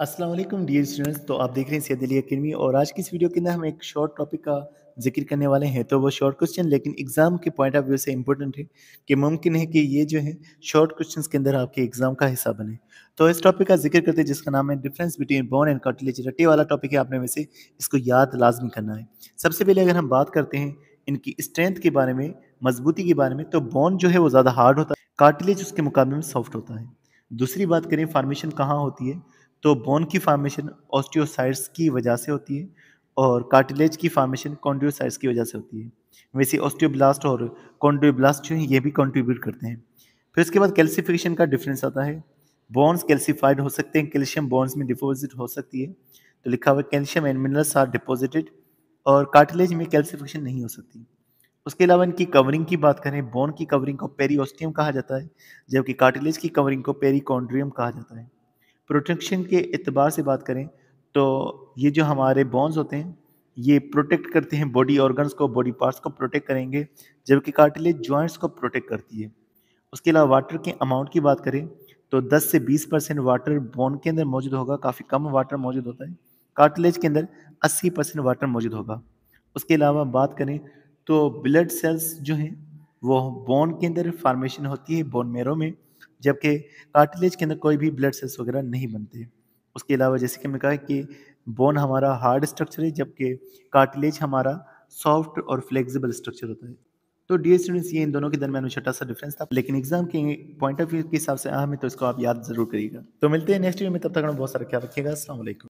Aslam dear students तो आप देख रहे हैं सैद अली अकेडमी और आज की इस वीडियो के अंदर हम एक शॉर्ट टॉपिक का जिक्र करने वाले हैं तो वो शॉर्ट क्वेश्चन लेकिन एग्ज़ाम के पॉइंट ऑफ व्यू से इंपॉर्टेंट है कि मुमकिन है कि ये जो है शॉर्ट क्वेश्चंस के अंदर आपके एग्ज़ाम का हिस्सा बने तो इस टॉपिक का जिक्र करते हैं जिसका नाम है difference between bone and cartilage रट्टे वाला टॉपिक है आपने वैसे इसको याद लाजमी करना है सबसे पहले अगर हम बात करते हैं इनकी स्ट्रेंथ के बारे में मजबूती के बारे में तो बोन जो है वो ज़्यादा हार्ड होता है कार्टिलेज उसके मुकाबले में सॉफ्ट होता है दूसरी बात करें फार्मेशन कहाँ होती है तो बोन की फॉर्मेशन ऑस्टियोसाइट्स की वजह से होती है और कार्टिलेज की फॉर्मेशन कॉन्ड्रियोसाइट्स की वजह से होती है वैसे ऑस्टियोब्लास्ट और कॉन्ड्रियोब्लास्ट जो है ये भी कंट्रीब्यूट करते हैं फिर उसके बाद कैल्सिफिकेशन का डिफरेंस आता है बोन्स कैल्सीफाइड हो सकते हैं कैल्शियम बोन्स में डिपोजिट हो सकती है तो लिखा हुआ calcium and minerals are deposited और कार्टिलेज में कैल्सिफिकेशन नहीं हो सकती उसके अलावा इनकी कवरिंग की बात करें बोन की कवरिंग को पेरीओस्टियम कहा जाता है जबकि कार्टिलेज की कवरिंग को कॉन्ड्रियम कहा जाता है प्रोटेक्शन के अतबार से बात करें तो ये जो हमारे बॉन्स होते हैं ये प्रोटेक्ट करते हैं बॉडी ऑर्गन्स को बॉडी पार्ट्स को प्रोटेक्ट करेंगे जबकि कार्टिलेज जॉइंट्स को प्रोटेक्ट करती है उसके अलावा वाटर के अमाउंट की बात करें तो 10 से 20 परसेंट वाटर बोन के अंदर मौजूद होगा काफ़ी कम वाटर मौजूद होता है कार्टिलेज के अंदर 80 परसेंट वाटर मौजूद होगा उसके अलावा बात करें तो ब्लड सेल्स जो हैं वो बोन के अंदर फार्मेशन होती है बोन मेरो में जबकि कार्टिलेज के अंदर कोई भी ब्लड सेल्स वगैरह नहीं बनते उसके अलावा जैसे कि हमने कहा कि बोन हमारा हार्ड स्ट्रक्चर है जबकि कार्टिलेज हमारा सॉफ्ट और फ्लेक्सिबल स्ट्रक्चर होता है तो डी स्टूडेंट्स ये इन दोनों के दरमियान में छोटा सा डिफरेंस था लेकिन एग्जाम के पॉइंट ऑफ व्यू के हिसाब से अहम है तो इसको आप याद जरूर करिएगा तो मिलते हैं नेक्स्ट वीडियो में तब तक बहुत सारा ख्याल रखिएगा असल